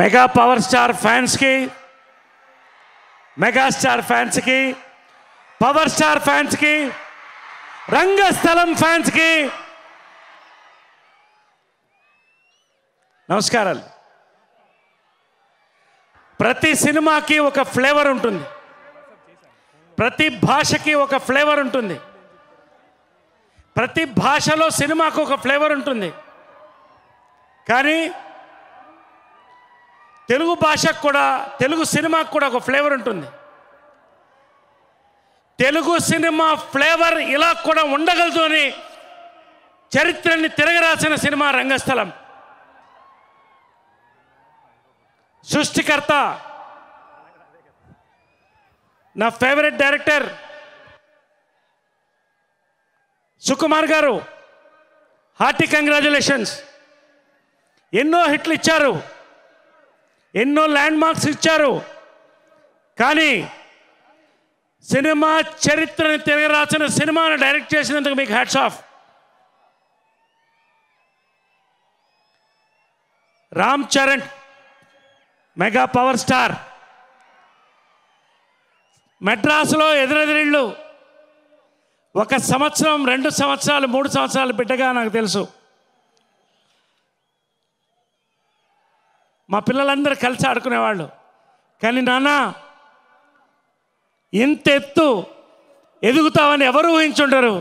mega power star ఫ్యాన్స్కి megastar ఫ్యాన్స్కి power star ఫ్యాన్స్కి రంగస్థలం ఫ్యాన్స్కి నమస్కారాలు ప్రతి సినిమాకి ఒక ఫ్లేవర్ ఉంటుంది ప్రతి భాషకి ఒక ఫ్లేవర్ ఉంటుంది ప్రతి భాషలో సినిమాకు ఒక ఫ్లేవర్ ఉంటుంది కానీ తెలుగు భాషకు కూడా తెలుగు సినిమాకు కూడా ఒక ఫ్లేవర్ ఉంటుంది తెలుగు సినిమా ఫ్లేవర్ ఇలా కూడా ఉండగలదు అని చరిత్రని తిరగరాసిన సినిమా రంగస్థలం సృష్టికర్త నా ఫేవరెట్ డైరెక్టర్ సుకుమార్ గారు హార్టీ కంగ్రాచులేషన్స్ ఎన్నో హిట్లు ఇచ్చారు ఎన్నో ల్యాండ్ మార్క్స్ ఇచ్చారు కానీ సినిమా చరిత్రని తెలియరాసిన సినిమాను డైరెక్ట్ చేసినందుకు మీకు hats off Ram Charan mega power star మెడ్రాసులో ఎదురెదిరిళ్ళు ఒక సంవత్సరం రెండు సంవత్సరాలు మూడు సంవత్సరాలు బిడ్డగా నాకు తెలుసు మా పిల్లలందరూ కలిసి ఆడుకునేవాళ్ళు కానీ నాన్న ఇంత ఎత్తు ఎదుగుతావని ఎవరు ఊహించుండరు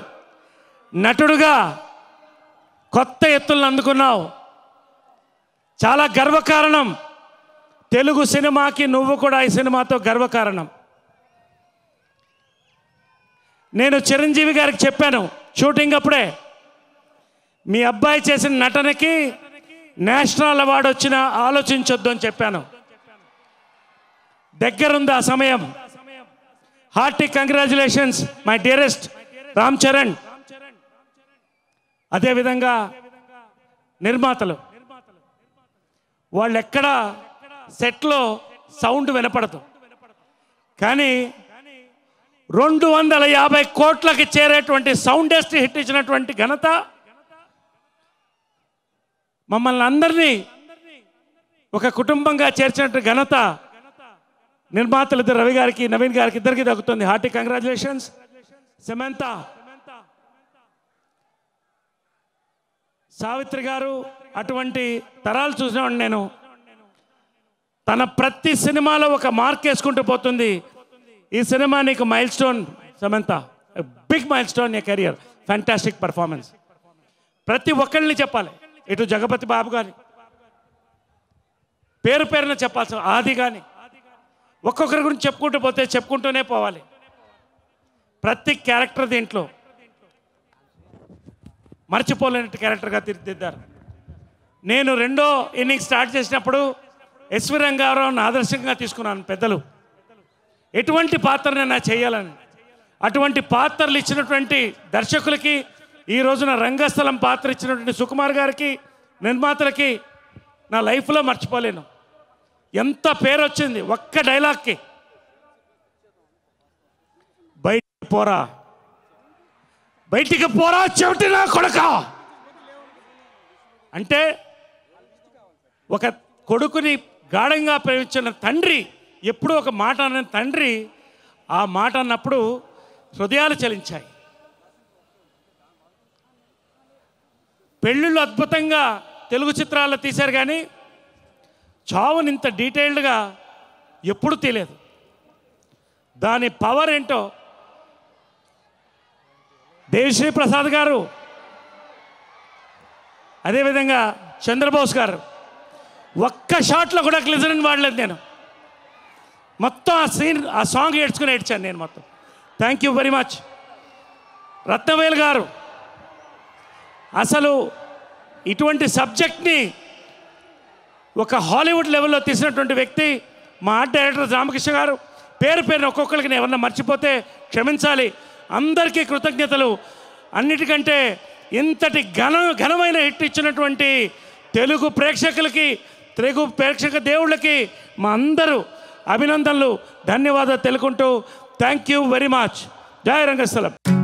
నటుడుగా కొత్త ఎత్తులను అందుకున్నావు చాలా గర్వకారణం తెలుగు సినిమాకి నువ్వు కూడా ఈ సినిమాతో గర్వకారణం నేను చిరంజీవి గారికి చెప్పాను షూటింగ్ అప్పుడే మీ అబ్బాయి చేసిన నటనకి నేషనల్ అవార్డు వచ్చినా ఆలోచించొద్దు అని చెప్పాను దగ్గరుంది ఆ సమయం hearty congratulations my dearest Ram Charan అదేవిధంగా నిర్మాతలు వాళ్ళు ఎక్కడ సెట్లో సౌండ్ వినపడదు కానీ రెండు వందల యాభై కోట్లకి చేరేటువంటి సౌండెస్ట్ హిట్ ఇచ్చినటువంటి ఘనత మమ్మల్ని అందరినీ ఒక కుటుంబంగా చేర్చినట్టు ఘనత నిర్మాతలు ఇద్దరు రవి గారికి నవీన్ గారికి ఇద్దరికి దక్కుతుంది హార్టీ కంగ్రాచులేషన్స్ సెమంత సావిత్రి గారు అటువంటి తరాలు చూసినాడు నేను తన ప్రతి సినిమాలో ఒక మార్క్ వేసుకుంటూ పోతుంది ఈ సినిమా నీకు milestone Samantha big milestone a career fantastic performance ప్రతి ఒక్కళ్ళని చెప్పాలి ఇటు జగపతి బాబు కానీ పేరు పేరున చెప్పాల్సిన ఆది కానీ ఒక్కొక్కరి గురించి చెప్పుకుంటూ పోతే చెప్పుకుంటూనే పోవాలి ప్రతి క్యారెక్టర్ దీంట్లో మర్చిపోలేని క్యారెక్టర్గా తీర్చిదిద్దారు నేను రెండో ఇన్నింగ్ స్టార్ట్ చేసినప్పుడు ఎస్వి రంగారావును ఆదర్శంగా తీసుకున్నాను పెద్దలు ఎటువంటి పాత్రని నా చేయాలని అటువంటి పాత్రలు ఇచ్చినటువంటి దర్శకులకి ఈ రోజున రంగస్థలం పాత్ర ఇచ్చినటువంటి సుకుమార్ గారికి నిర్మాతలకి నా లైఫ్లో మర్చిపోలేను ఎంత పేరు వచ్చింది ఒక్క డైలాగ్కి బయటికి పోరా బయటికి పోరా చెవిటి నా కొడుక అంటే ఒక కొడుకుని గాఢంగా ప్రేమించిన తండ్రి ఎప్పుడూ ఒక మాట అన్న తండ్రి ఆ మాట అన్నప్పుడు హృదయాలు చలించాయి పెళ్ళిళ్ళు అద్భుతంగా తెలుగు చిత్రాల్లో తీశారు కానీ చావుని ఇంత డీటెయిల్డ్గా ఎప్పుడు తెలియదు దాని పవర్ ఏంటో దేవిశ్రీ ప్రసాద్ గారు అదేవిధంగా చంద్రబోస్ గారు ఒక్క షాట్లో కూడా అని వాడలేదు నేను మొత్తం ఆ సీన్ ఆ సాంగ్ ఏడ్చుకుని ఏడ్చాను నేను మొత్తం thank you very much Rathnavelu గారు అసలు ఇటువంటి సబ్జెక్ట్ని ఒక హాలీవుడ్ లెవెల్లో తీసినటువంటి వ్యక్తి మా ఆర్ట్ డైరెక్టర్ రామకృష్ణ గారు పేరు పేరున ఒక్కొక్కరికి ఎవరన్నా మర్చిపోతే క్షమించాలి అందరికీ కృతజ్ఞతలు అన్నిటికంటే ఇంతటి ఘన ఘనమైన హిట్ ఇచ్చినటువంటి తెలుగు ప్రేక్షకులకి తెలుగు ప్రేక్షక దేవుళ్ళకి మా అందరూ అభినందనలు ధన్యవాదాలు తెలుకుంటూ థ్యాంక్ యూ వెరీ మచ్ జయ రంగస్థలం